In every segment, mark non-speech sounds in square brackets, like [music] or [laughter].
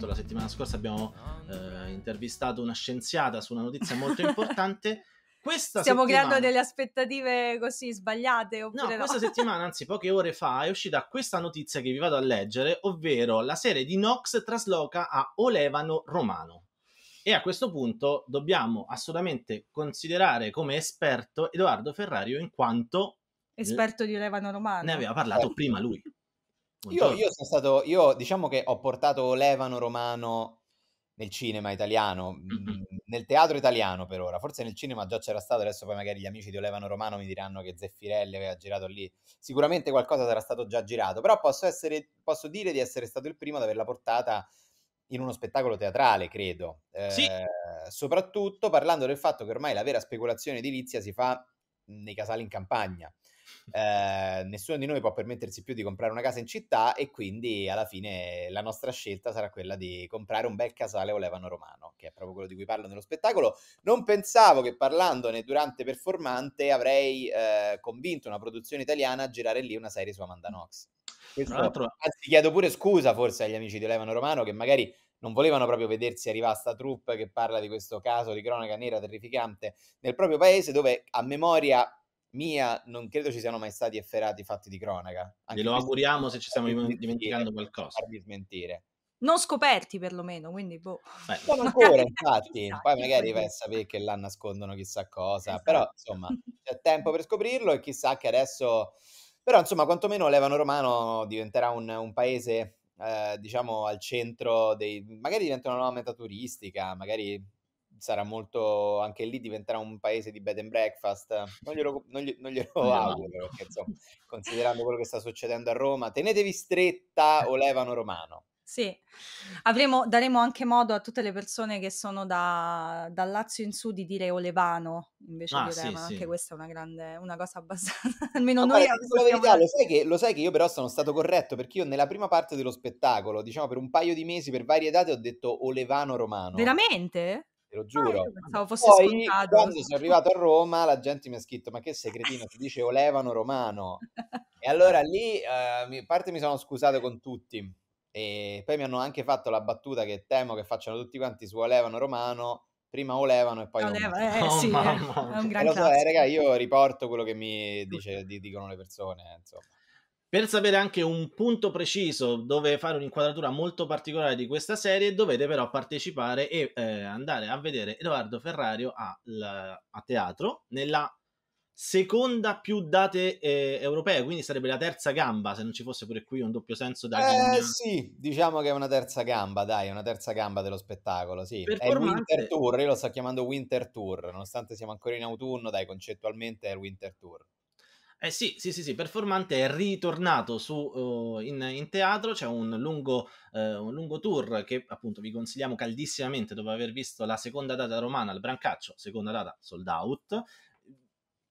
detto la settimana scorsa abbiamo eh, intervistato una scienziata su una notizia molto [laughs] importante. Questa Stiamo settimana... creando delle aspettative così sbagliate? No, no, questa [laughs] settimana, anzi poche ore fa, è uscita questa notizia che vi vado a leggere, ovvero la serie di Nox trasloca a Olevano Romano. E a questo punto dobbiamo assolutamente considerare come esperto Edoardo Ferrario in quanto... Esperto di Olevano Romano. Ne aveva parlato eh. prima lui. Io, io, sono stato, io diciamo che ho portato l'Evano Romano nel cinema italiano, mhmm, nel teatro italiano per ora, forse nel cinema già c'era stato, adesso poi magari gli amici di Olevano Romano mi diranno che Zeffirelli aveva girato lì, sicuramente qualcosa sarà stato già girato, però posso, essere, posso dire di essere stato il primo ad averla portata in uno spettacolo teatrale, credo. Sì. Eh, soprattutto parlando del fatto che ormai la vera speculazione edilizia si fa mhmm, nei casali in campagna eh, nessuno di noi può permettersi più di comprare una casa in città e quindi alla fine la nostra scelta sarà quella di comprare un bel casale o levano Romano, che è proprio quello di cui parlo nello spettacolo. Non pensavo che parlandone durante Performante avrei eh, convinto una produzione italiana a girare lì una serie su Amanda mm. Knox. Questo, anzi, chiedo pure scusa forse agli amici di Levano Romano che magari non volevano proprio vedersi arrivare sta troupe che parla di questo caso di cronaca nera terrificante nel proprio paese dove a memoria mia non credo ci siano mai stati efferati fatti di cronaca. Anche Glielo auguriamo se ci stiamo dimenticando qualcosa. Farmi smentire. Non scoperti perlomeno, quindi boh. Beh, non ancora, infatti, poi magari vai a sapere che là nascondono chissà cosa, esatto. però insomma c'è tempo per scoprirlo e chissà che adesso... Però insomma quantomeno Levano Romano diventerà un, un paese eh, diciamo al centro dei... magari diventa una nuova meta turistica, magari sarà molto, anche lì diventerà un paese di bed and breakfast, non glielo, non gli, non glielo no. auguro, perché insomma, considerando quello che sta succedendo a Roma, tenetevi stretta o levano romano. Sì, Avremo, daremo anche modo a tutte le persone che sono da, da Lazio in su di dire Olevano invece ah, di Rema, sì, anche sì. questa è una grande, una cosa abbastanza, [laughs] almeno no, noi... Guarda, verità, lo, sai che, lo, sai che, io però sono stato corretto perché io nella prima parte dello spettacolo, diciamo per un paio di mesi, per varie date ho detto Olevano Romano. Veramente? te lo ah, giuro. Ah, Poi, scontato. quando sono arrivato a Roma, la gente mi ha scritto: Ma che segretino? cretino? Ti dice Olevano Romano. e [laughs] allora lì, eh, a parte mi sono scusato con tutti, e poi mi hanno anche fatto la battuta che temo che facciano tutti quanti su Olevano Romano prima Olevano e poi Olevano. Eh, [laughs] oh, sì, mamma. è un gran so, eh, raga, io riporto quello che mi dice, dicono le persone, insomma. Per sapere anche un punto preciso dove fare un'inquadratura molto particolare di questa serie, dovete però partecipare e eh, andare a vedere Edoardo Ferrario a, a teatro nella seconda più date eh, europee, quindi sarebbe la terza gamba, se non ci fosse pure qui un doppio senso da... Eh Gignan. sì, diciamo che è una terza gamba, dai, una terza gamba dello spettacolo, sì. Performante... È il Winter Tour, io lo sto chiamando Winter Tour, nonostante siamo ancora in autunno, dai, concettualmente è il Winter Tour. Eh sì, sì, sì, sì, Performante è ritornato su, uh, in, in, teatro, c'è un lungo, uh, un lungo, tour che appunto vi consigliamo caldissimamente dopo aver visto la seconda data romana, il Brancaccio, seconda data sold out.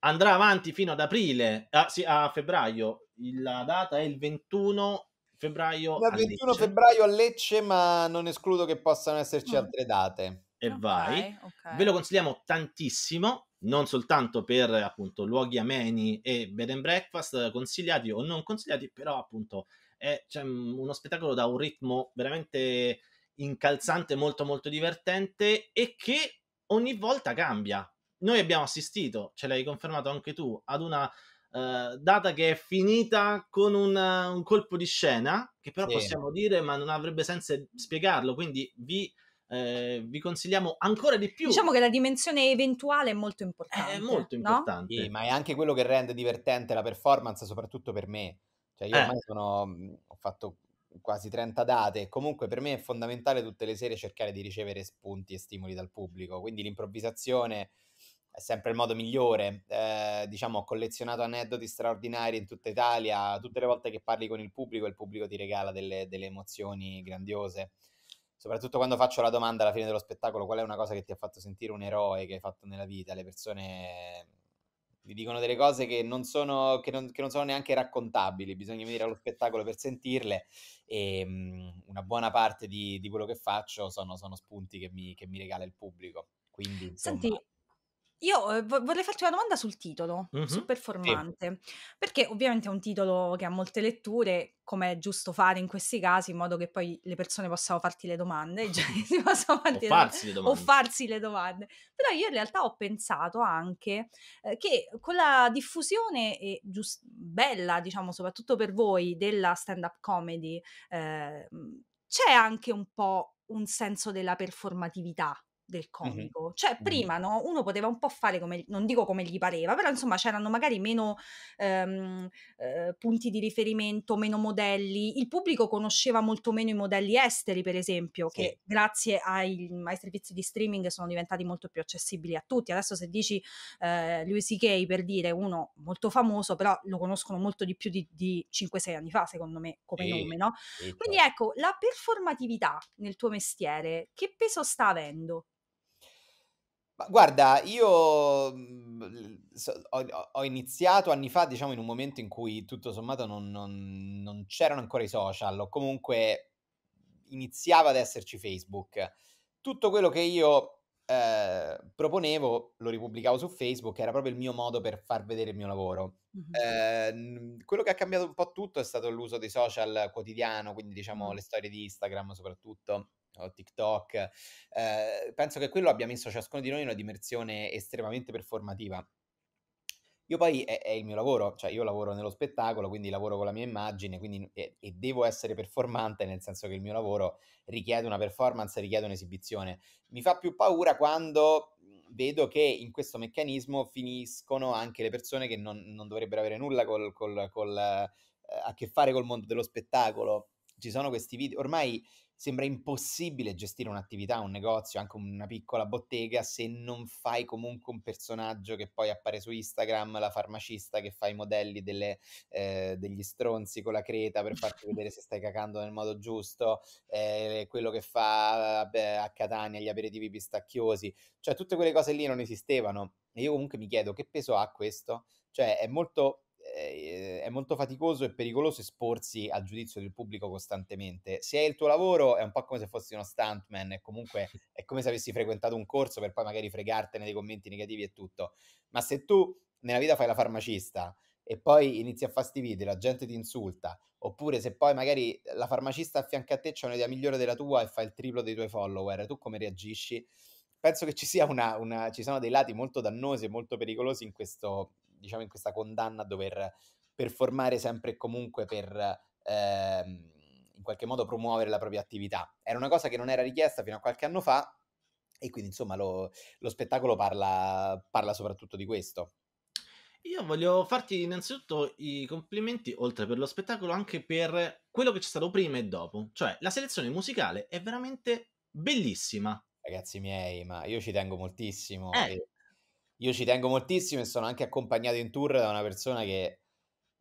Andrà avanti fino ad aprile, a, ah, sì, a febbraio, la data è il 21 febbraio. Il 21 Lecce. febbraio a Lecce, ma non escludo che possano esserci mm. altre date. E okay, vai, okay. ve lo consigliamo tantissimo non soltanto per appunto luoghi ameni e bed and breakfast eh, consigliati o non consigliati, però appunto è cioè, uno spettacolo da un ritmo veramente incalzante, molto molto divertente e che ogni volta cambia. Noi abbiamo assistito, ce l'hai confermato anche tu, ad una Uh, data che è finita con una, un colpo di scena che però sì. possiamo dire ma non avrebbe senso spiegarlo quindi vi eh, vi consigliamo ancora di più. Diciamo che la dimensione eventuale è molto importante. È molto importante. No? Sì, ma è anche quello che rende divertente la performance, soprattutto per me. Cioè io eh. ormai sono, ho fatto quasi 30 date. Comunque per me è fondamentale tutte le sere cercare di ricevere spunti e stimoli dal pubblico. Quindi l'improvvisazione è sempre il modo migliore. Eh, diciamo, ho collezionato aneddoti straordinari in tutta Italia. Tutte le volte che parli con il pubblico, il pubblico ti regala delle, delle emozioni grandiose soprattutto quando faccio la domanda alla fine dello spettacolo, qual è una cosa che ti ha fatto sentire un eroe che hai fatto nella vita? Le persone mi dicono delle cose che non sono, che non, che non sono neanche raccontabili, bisogna venire allo spettacolo per sentirle e um, una buona parte di, di quello che faccio sono, sono spunti che mi, che mi, regala il pubblico. Quindi, insomma... Senti, io uhm, vorrei farti una domanda sul titolo, Mh-mh. sul performante, perché ovviamente è un titolo che ha molte letture, come è giusto fare in questi casi, in modo che poi le persone possano farti le domande, [laughs] cioè, [laughs] si possano le farsi le o farsi le domande. Però io in realtà ho pensato anche eh, che con la diffusione e gius- bella, diciamo, soprattutto per voi, della stand-up comedy, eh, c'è anche un po' un senso della performatività del comico. Mm-hmm. Cioè, prima no, uno poteva un po' fare come, non dico come gli pareva, però insomma c'erano magari meno ehm, eh, punti di riferimento, meno modelli. Il pubblico conosceva molto meno i modelli esteri, per esempio, sì. che grazie ai, ai, servizi di streaming sono diventati molto più accessibili a tutti. Adesso se dici eh, Louis C.K. per dire uno molto famoso, però lo conoscono molto di più di, di 5-6 anni fa, secondo me, come e, nome, no? Quindi certo. ecco, la performatività nel tuo mestiere, che peso sta avendo? Ma guarda, io mhmm, ho, ho, iniziato anni fa, diciamo, in un momento in cui tutto sommato non, non, non c'erano ancora i social, o comunque iniziava ad esserci Facebook. Tutto quello che io eh, proponevo, lo ripubblicavo su Facebook, era proprio il mio modo per far vedere il mio lavoro. Mm-hmm. Eh, quello che ha cambiato un po' tutto è stato l'uso dei social quotidiano, quindi diciamo le storie di Instagram soprattutto o TikTok. Eh, penso che quello abbia messo ciascuno di noi in una dimensione estremamente performativa. Io poi è, è, il mio lavoro, cioè io lavoro nello spettacolo, quindi lavoro con la mia immagine quindi, e, e, devo essere performante, nel senso che il mio lavoro richiede una performance, richiede un'esibizione. Mi fa più paura quando vedo che in questo meccanismo finiscono anche le persone che non, non dovrebbero avere nulla col, col, col, eh, a che fare col mondo dello spettacolo. Ci sono questi video, ormai sembra impossibile gestire un'attività, un negozio, anche una piccola bottega se non fai comunque un personaggio che poi appare su Instagram, la farmacista che fa i modelli delle, eh, degli stronzi con la creta per farti [laughs] vedere se stai cacando nel modo giusto, eh, quello che fa beh, a Catania gli aperitivi pistacchiosi, cioè tutte quelle cose lì non esistevano. E io comunque mi chiedo che peso ha questo? Cioè è molto è molto faticoso e pericoloso esporsi al giudizio del pubblico costantemente. Se è il tuo lavoro è un po' come se fossi uno stuntman, e comunque [laughs] è come se avessi frequentato un corso per poi magari fregartene dei commenti negativi e tutto. Ma se tu nella vita fai la farmacista e poi inizi a fare video, la gente ti insulta, oppure se poi magari la farmacista a fianco a te c'ha un'idea migliore della tua e fa il triplo dei tuoi follower, tu come reagisci? Penso che ci, sia una, una, ci sono dei lati molto dannosi e molto pericolosi in questo, diciamo, in questa condanna a dover per formare sempre e comunque per ehm, in qualche modo promuovere la propria attività. Era una cosa che non era richiesta fino a qualche anno fa e quindi insomma lo, lo spettacolo parla, parla soprattutto di questo. Io voglio farti innanzitutto i complimenti, oltre per lo spettacolo, anche per quello che c'è stato prima e dopo. Cioè, la selezione musicale è veramente bellissima. Ragazzi miei, ma io ci tengo moltissimo. Eh. Io ci tengo moltissimo e sono anche accompagnato in tour da una persona che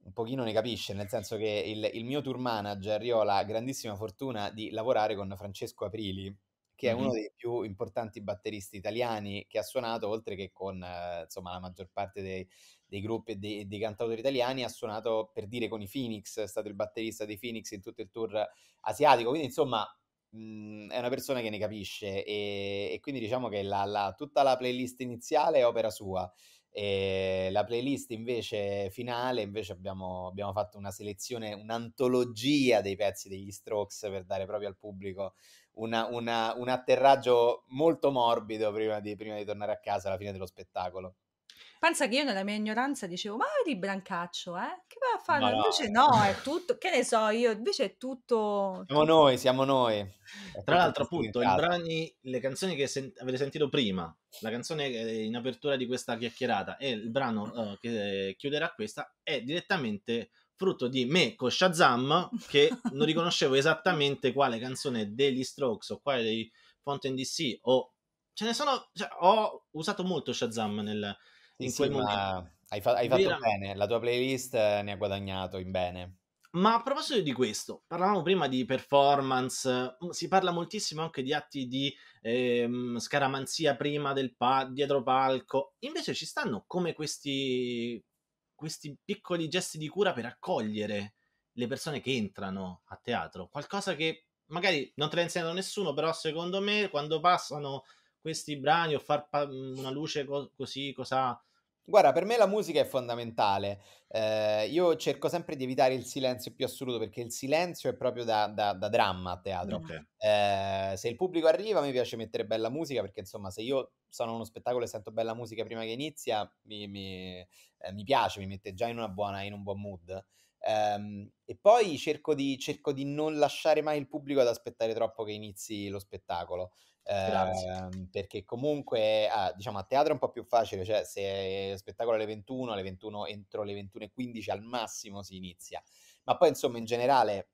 un pochino ne capisce, nel senso che il, il, mio tour manager, io ho la grandissima fortuna di lavorare con Francesco Aprili, che è mm-hmm. uno dei più importanti batteristi italiani che ha suonato, oltre che con eh, insomma, la maggior parte dei, dei gruppi e dei, dei, cantautori italiani, ha suonato per dire con i Phoenix, è stato il batterista dei Phoenix in tutto il tour asiatico, quindi insomma mh, mhmm, è una persona che ne capisce e, e quindi diciamo che la, la, tutta la playlist iniziale è opera sua. E ehm, la playlist invece finale, invece abbiamo, abbiamo, fatto una selezione, un'antologia dei pezzi degli Strokes per dare proprio al pubblico una, una, un atterraggio molto morbido prima di, prima di tornare a casa alla fine dello spettacolo. Pensa che io nella mia ignoranza dicevo, ma di Brancaccio, eh? Che va a fare? No, invece no. no, è tutto, che ne so io, invece è tutto... Siamo noi, siamo noi. È Tra l'altro appunto, i brani, le canzoni che sen- avete sentito prima, la canzone eh, in apertura di questa chiacchierata e il brano uh, che eh, chiuderà questa è direttamente frutto di me con Shazam che non riconoscevo esattamente quale canzone degli Strokes o quale dei Fountain DC o ce ne sono cioè, ho usato molto Shazam nel, in sì, momento. Hai, fa- hai fatto Vera... bene, la tua playlist eh, ne ha guadagnato in bene. Ma a proposito di questo, parlavamo prima di performance, mm, si parla moltissimo anche di atti di ehm, scaramanzia prima del pa- dietro palco, invece ci stanno come questi, questi piccoli gesti di cura per accogliere le persone che entrano a teatro, qualcosa che magari non te l'ha insegnato nessuno, però secondo me quando passano questi brani o far pa- mm, una luce co- così, cosa Guarda, per me la musica è fondamentale. Eh, io cerco sempre di evitare il silenzio più assoluto perché il silenzio è proprio da, da- da dramma a teatro. Mm, ok. Eh, se il pubblico arriva, mi piace mettere bella musica perché insomma, se io sono a uno spettacolo e sento bella musica prima che inizia, mi, mi- eh, mi piace, mi mette già in, una buona, in un buon mood. Ehm, e poi cerco di, cerco di non lasciare mai il pubblico ad aspettare troppo che inizi lo spettacolo. Eh, perché comunque ah, diciamo a teatro è un po' più facile, cioè se spettacolo alle 21, alle 21 entro le 21.15 al massimo si inizia. Ma poi insomma in generale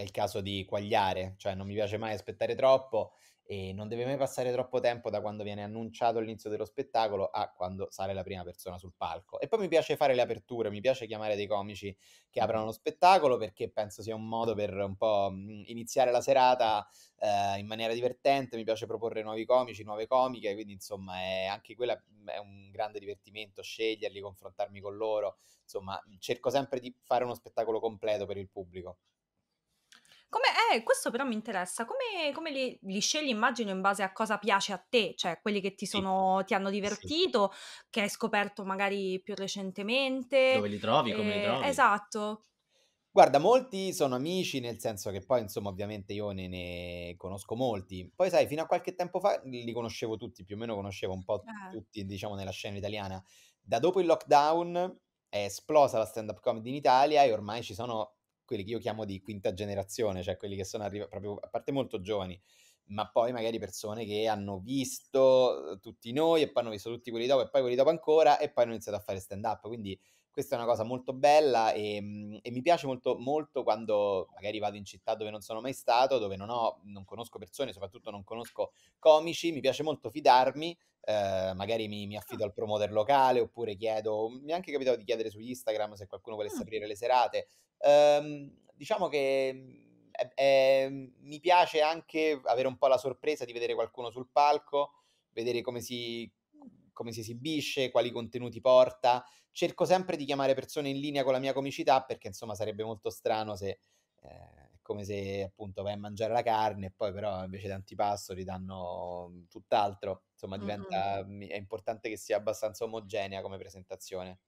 è il caso di quagliare, cioè non mi piace mai aspettare troppo e non deve mai passare troppo tempo da quando viene annunciato l'inizio dello spettacolo a quando sale la prima persona sul palco. E poi mi piace fare le aperture, mi piace chiamare dei comici che mm. aprono lo spettacolo perché penso sia un modo per un po' mm, iniziare la serata eh, in maniera divertente, mi piace proporre nuovi comici, nuove comiche, quindi insomma è anche quella mm, è un grande divertimento sceglierli, confrontarmi con loro, insomma cerco sempre di fare uno spettacolo completo per il pubblico. Come, eh, questo però mi interessa, come, come li, li scegli immagino in base a cosa piace a te, cioè quelli che ti, Sì. ti hanno Sì. divertito, che hai scoperto magari più recentemente. Dove li trovi? Come li eh, trovi? esatto. Guarda, molti sono amici, nel senso che poi, insomma, ovviamente io ne, ne conosco molti. Poi, sai, fino a qualche tempo fa li conoscevo tutti, più o meno conoscevo un po' Eh. tutti, diciamo, nella scena italiana. Da dopo il lockdown è esplosa la stand-up comedy in Italia e ormai ci sono quelli che io chiamo di quinta generazione, cioè quelli che sono arrivati proprio a parte molto giovani, ma poi magari persone che hanno visto eh, tutti noi e poi hanno visto tutti quelli dopo e poi quelli dopo ancora e poi hanno iniziato a fare stand up, quindi questa è una cosa molto bella e, ehm, e, mi piace molto, molto quando magari vado in città dove non sono mai stato, dove non, ho, non conosco persone, soprattutto non conosco comici, mi piace molto fidarmi, eh, magari mi, mi, affido ah. al promoter locale oppure chiedo, mi è anche capitato di chiedere su Instagram se qualcuno volesse ah. aprire le serate. Eh, diciamo che è, eh, è, ehm, mi piace anche avere un po' la sorpresa di vedere qualcuno sul palco, vedere come si come si esibisce, quali contenuti porta. Cerco sempre di chiamare persone in linea con la mia comicità perché insomma sarebbe molto strano se eh, come se appunto vai a mangiare la carne e poi però invece di antipasto ti danno tutt'altro. Insomma diventa, mm-hmm. è importante che sia abbastanza omogenea come presentazione.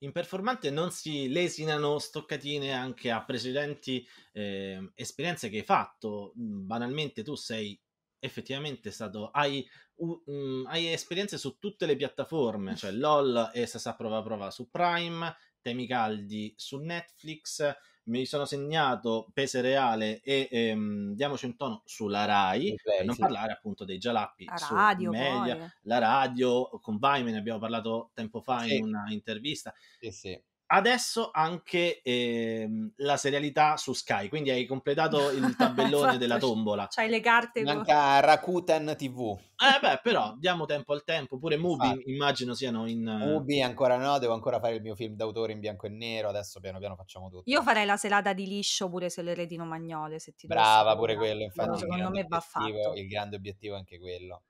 In performante non si lesinano stoccatine anche a precedenti eh, esperienze che hai fatto. Banalmente tu sei effettivamente è stato. Hai, uh, um, hai, esperienze su tutte le piattaforme, cioè LOL e Sasa Prova Prova su Prime, Temi Caldi su Netflix. Mi sono segnato Pese Reale e ehm, Diamoci un tono sulla Rai, okay, per non sì. parlare appunto dei Gialappi la su radio, media, poi. la radio con Vime, ne abbiamo parlato tempo fa sì. in una intervista. Sì, sì adesso anche ehm, la serialità su Sky, quindi hai completato il [laughs] tabellone esatto, della tombola. C'hai le carte. Manca Rakuten TV. Eh beh, però diamo tempo al tempo, pure Mubi Infatti. immagino siano in... Eh, Mubi ancora no, devo ancora fare il mio film d'autore in bianco e nero, adesso piano piano facciamo tutto. Io farei la serata di liscio pure se le retino magnole, se ti Brava pure quello, infatti. No, secondo me va fatto. Il grande obiettivo è anche quello.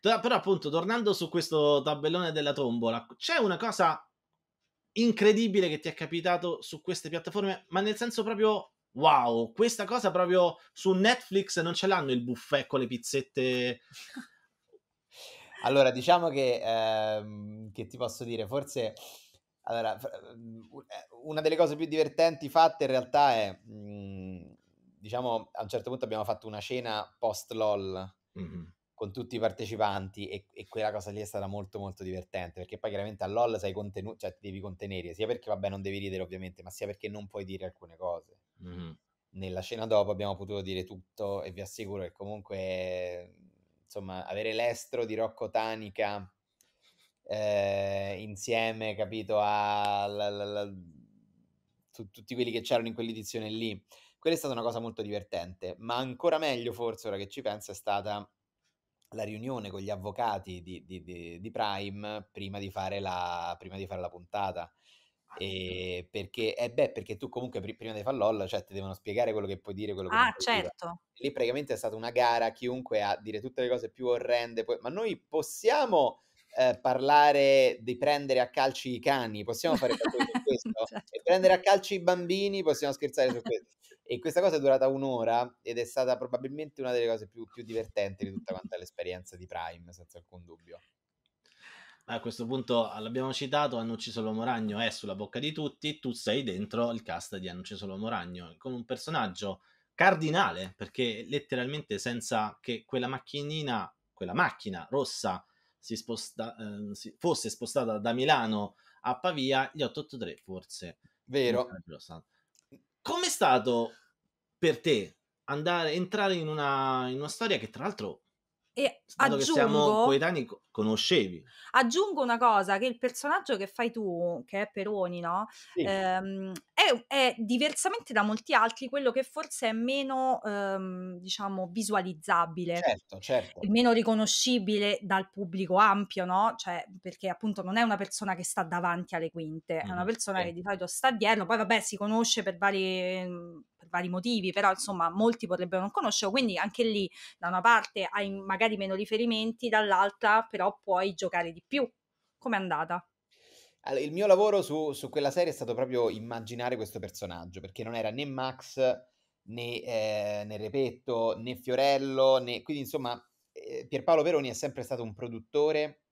Però appunto, tornando su questo tabellone della tombola, c'è una cosa incredibile che ti è capitato su queste piattaforme, ma nel senso proprio wow, questa cosa proprio su Netflix non ce l'hanno il buffet con le pizzette. [laughs] allora, diciamo che, ehm, che ti posso dire, forse allora, eh, una delle cose più divertenti fatte in realtà è, mh, mhmm, diciamo, a un certo punto abbiamo fatto una cena post-LOL. Mm-hmm con tutti i partecipanti e, e, quella cosa lì è stata molto molto divertente perché poi chiaramente all'OL sei contenuto, cioè ti devi contenere sia perché vabbè non devi ridere ovviamente ma sia perché non puoi dire alcune cose mm-hmm. nella scena dopo abbiamo potuto dire tutto e vi assicuro che comunque insomma avere l'estro di Rocco Tanica eh, insieme capito a la, la, la, tu, tutti quelli che c'erano in quell'edizione lì quella è stata una cosa molto divertente ma ancora meglio forse ora che ci penso è stata la riunione con gli avvocati di, di, di, di Prime prima di fare la, di fare la puntata. E perché, eh beh, perché tu comunque pr- prima di fare LOL cioè, ti devono spiegare quello che puoi dire quello che ah, certo. Dire. Lì praticamente è stata una gara, chiunque a dire tutte le cose più orrende. Poi, ma noi possiamo eh, parlare di prendere a calci i cani, possiamo fare [laughs] questo, certo. e prendere a calci i bambini, possiamo scherzare su questo. E questa cosa è durata un'ora ed è stata probabilmente una delle cose più, più divertenti di tutta quanta l'esperienza di Prime, senza alcun dubbio. A questo punto ah, l'abbiamo citato, hanno ucciso l'uomo ragno, è sulla bocca di tutti, tu sei dentro il cast di hanno ucciso l'uomo ragno, con un personaggio cardinale, perché letteralmente senza che quella macchinina, quella macchina rossa si sposta, eh, si, fosse spostata da Milano a Pavia, gli 883 forse... Vero stato per te andare, entrare in una, in una storia che tra l'altro e Stato aggiungo, che siamo coetanei, conoscevi. Aggiungo una cosa, che il personaggio che fai tu, che è Peroni, no? Sì. Ehm, è, è, diversamente da molti altri quello che forse è meno, ehm, diciamo, visualizzabile. Certo, certo. Meno riconoscibile dal pubblico ampio, no? Cioè, perché appunto non è una persona che sta davanti alle quinte, mm, è una mm, persona sì. che di solito sta dietro, poi vabbè si conosce per vari mm, per vari motivi, però insomma molti potrebbero non conoscerlo, quindi anche lì da una parte hai magari meno riferimenti, dall'altra però puoi giocare di più. Com'è andata? Allora, il mio lavoro su, su quella serie è stato proprio immaginare questo personaggio, perché non era né Max né, eh, né Repetto né Fiorello, né... quindi insomma eh, Pierpaolo Veroni è sempre stato un produttore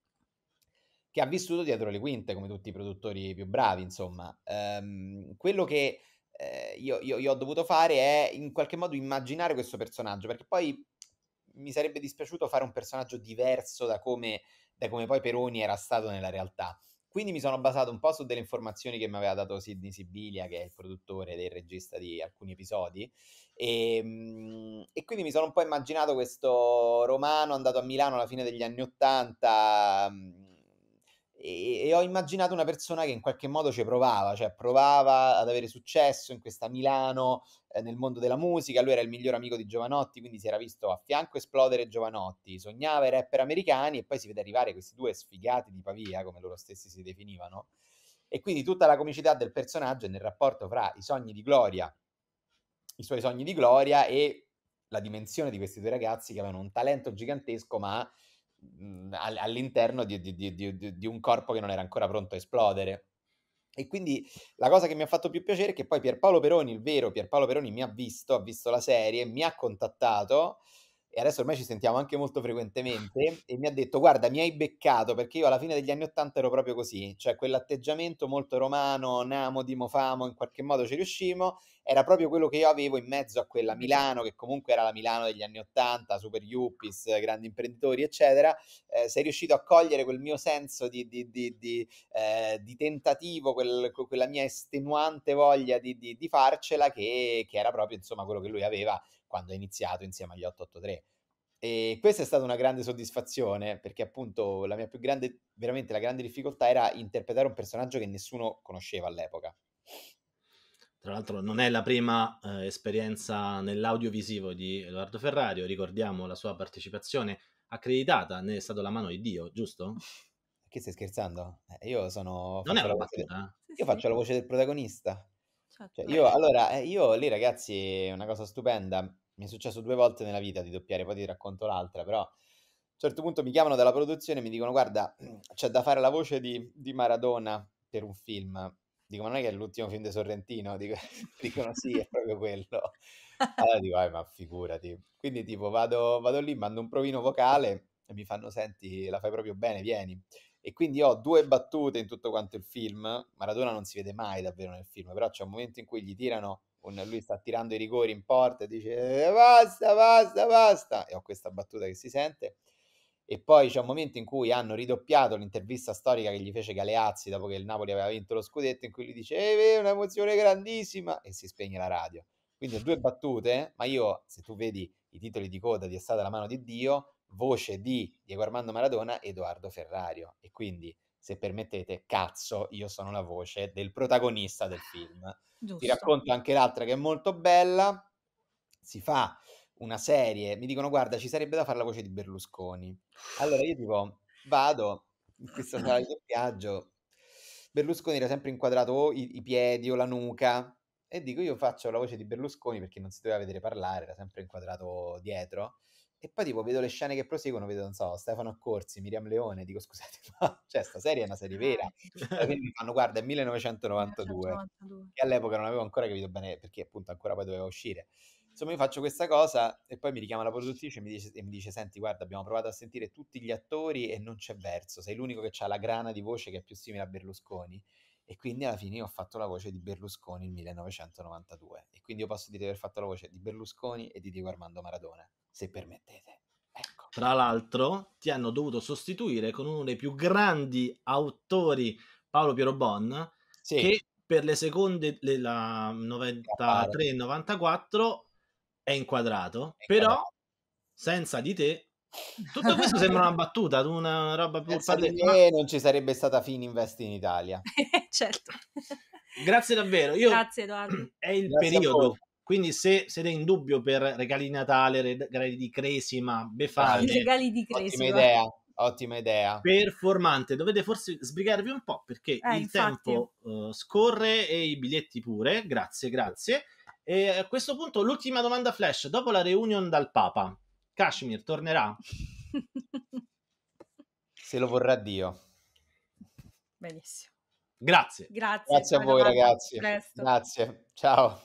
che ha vissuto dietro le quinte come tutti i produttori più bravi, insomma. Ehm, quello che eh, io, io, io ho dovuto fare è in qualche modo immaginare questo personaggio, perché poi mi sarebbe dispiaciuto fare un personaggio diverso da come, da come poi Peroni era stato nella realtà. Quindi mi sono basato un po' su delle informazioni che mi aveva dato Sidney Sibilia, che è il produttore e il regista di alcuni episodi, e, ehm, e, quindi mi sono un po' immaginato questo romano andato a Milano alla fine degli anni Ottanta, mm, e, e ho immaginato una persona che in qualche modo ci provava, cioè provava ad avere successo in questa Milano eh, nel mondo della musica, lui era il miglior amico di Giovanotti, quindi si era visto a fianco esplodere Giovanotti, sognava i rapper americani e poi si vede arrivare questi due sfigati di Pavia, come loro stessi si definivano, e quindi tutta la comicità del personaggio è nel rapporto fra i sogni di gloria, i suoi sogni di gloria e la dimensione di questi due ragazzi che avevano un talento gigantesco ma Mhmm, all'interno di, di, di, di, un corpo che non era ancora pronto a esplodere. E quindi la cosa che mi ha fatto più piacere è che poi Pierpaolo Peroni, il vero Pierpaolo Peroni, mi ha visto, ha visto la serie, mi ha contattato e adesso ormai ci sentiamo anche molto frequentemente, e mi ha detto guarda mi hai beccato perché io alla fine degli anni Ottanta ero proprio così, cioè quell'atteggiamento molto romano, namo, dimo, famo, in qualche modo ci riuscimo, era proprio quello che io avevo in mezzo a quella Milano che comunque era la Milano degli anni Ottanta, super yuppies, grandi imprenditori eccetera, eh, sei riuscito a cogliere quel mio senso di, di, di, di eh, tentativo, quel, quella mia estenuante voglia di, farcela che, che era proprio insomma quello che lui aveva quando ha iniziato insieme agli 883. E questa è stata una grande soddisfazione perché appunto la mia più grande, veramente la grande difficoltà era interpretare un personaggio che nessuno conosceva all'epoca. Tra l'altro non è la prima eh, esperienza nell'audiovisivo di Edoardo Ferrario, ricordiamo la sua partecipazione accreditata ne è stata la mano di Dio, giusto? Che stai scherzando? Eh, io sono... Non è una battuta. Del... Eh? Io faccio la voce del protagonista. Perfetto. Cioè, eh. io, allora, eh, io lì ragazzi, è una cosa stupenda, mi è successo due volte nella vita di doppiare, poi ti racconto l'altra, però a un certo punto mi chiamano dalla produzione e mi dicono guarda, [clears throat] c'è da fare la voce di, di Maradona per un film. Dico, ma non è che è l'ultimo film di Sorrentino? Dico, [laughs] dicono sì, è proprio quello. Allora dico, ah, ma figurati. Quindi tipo vado, vado lì, mando un provino vocale e mi fanno, senti, la fai proprio bene, vieni. E quindi ho due battute in tutto quanto il film. Maradona non si vede mai davvero nel film, però c'è un momento in cui gli tirano, lui sta tirando i rigori in porta e dice eh, basta, basta, basta. E ho questa battuta che si sente. E poi c'è un momento in cui hanno ridoppiato l'intervista storica che gli fece Galeazzi dopo che il Napoli aveva vinto lo scudetto, in cui gli dice: Eh, è un'emozione grandissima! E si spegne la radio. Quindi ho due battute, ma io, se tu vedi i titoli di coda di È stata la mano di Dio, voce di Diego Armando Maradona, Edoardo Ferrario. E quindi, se permettete, cazzo, io sono la voce del protagonista del film. Giusto. Ti racconto anche l'altra che è molto bella. Si fa una serie, mi dicono guarda, ci sarebbe da fare la voce di Berlusconi. Allora io dico, vado in questa [laughs] sala di doppiaggio. Berlusconi era sempre inquadrato o i, i piedi o la nuca, e dico io faccio la voce di Berlusconi perché non si doveva vedere parlare, era sempre inquadrato dietro. E poi tipo vedo le scene che proseguono, vedo, non so, Stefano Accorsi, Miriam Leone, dico scusate, ma [laughs] cioè sta serie è una serie vera. Ah, cioè, quindi mi fanno guarda, è 1992, 1992. E all'epoca non avevo ancora capito bene perché appunto ancora poi doveva uscire. Insomma, io faccio questa cosa e poi mi richiama la produttrice e mi dice, e mi dice senti, guarda, abbiamo provato a sentire tutti gli attori e non c'è verso, sei l'unico che ha la grana di voce che è più simile a Berlusconi e quindi alla fine io ho fatto la voce di Berlusconi nel 1992 e quindi io posso dire di aver fatto la voce di Berlusconi e di Diego Armando Maradona, se permettete. Ecco. Tra l'altro ti hanno dovuto sostituire con uno dei più grandi autori, Paolo Piero Bon, sì. che per le seconde della 93-94 è inquadrato, è però inquadrato. senza di te [laughs] tutto questo sembra una battuta, una roba più... Senza di non ci sarebbe stata Fininvest in Italia. [laughs] certo. [laughs] Grazie davvero. Io... Grazie Edoardo. [clears throat] È il Grazie periodo. Quindi se siete in dubbio per regali di Natale, regali di Cresima, befane, [laughs] regali di Cresima. Ottima idea, ottima idea. Performante, dovete forse sbrigarvi un po' perché eh, il infatti. tempo uh, scorre e i biglietti pure. Grazie, grazie. E a questo punto l'ultima domanda flash, dopo la reunion dal Papa, Kashmir tornerà? [laughs] se lo vorrà Dio. Benissimo. Grazie. Grazie, Grazie a voi ragazzi. Grazie. Ciao.